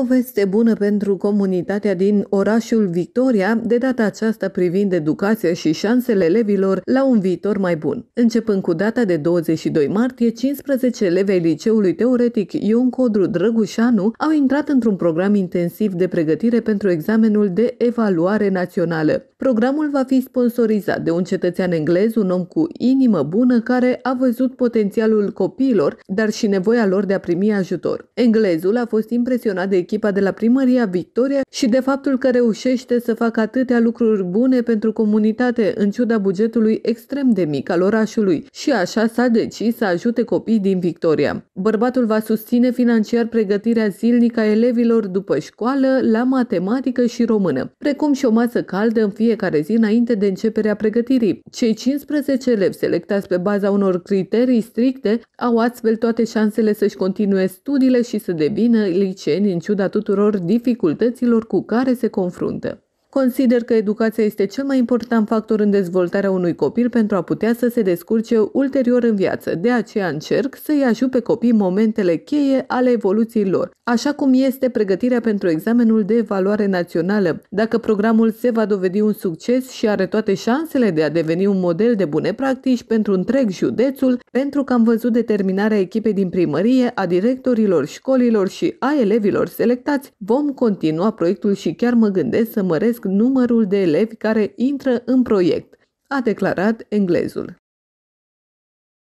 O veste bună pentru comunitatea din orașul Victoria, de data aceasta privind educația și șansele elevilor la un viitor mai bun. Începând cu data de 22 martie, 15 elevi ai liceului teoretic Ion Codru Drăgușanu au intrat într-un program intensiv de pregătire pentru examenul de evaluare națională. Programul va fi sponsorizat de un cetățean englez, un om cu inimă bună care a văzut potențialul copiilor, dar și nevoia lor de a primi ajutor. Englezul a fost impresionat de echipa de la primăria Victoria și de faptul că reușește să facă atâtea lucruri bune pentru comunitate în ciuda bugetului extrem de mic al orașului și așa s-a decis să ajute copiii din Victoria. Bărbatul va susține financiar pregătirea zilnică a elevilor după școală la matematică și română, precum și o masă caldă în fiecare zi înainte de începerea pregătirii. Cei 15 elevi selectați pe baza unor criterii stricte au astfel toate șansele să-și continue studiile și să devină liceeni în ciuda ciuda tuturor dificultăților cu care se confruntă. Consider că educația este cel mai important factor în dezvoltarea unui copil pentru a putea să se descurce ulterior în viață. De aceea încerc să-i ajut pe copii momentele cheie ale evoluției lor, așa cum este pregătirea pentru examenul de evaluare națională. Dacă programul se va dovedi un succes și are toate șansele de a deveni un model de bune practici pentru întreg județul, pentru că am văzut determinarea echipei din primărie, a directorilor școlilor și a elevilor selectați, vom continua proiectul și chiar mă gândesc să măresc numărul de elevi care intră în proiect, a declarat englezul.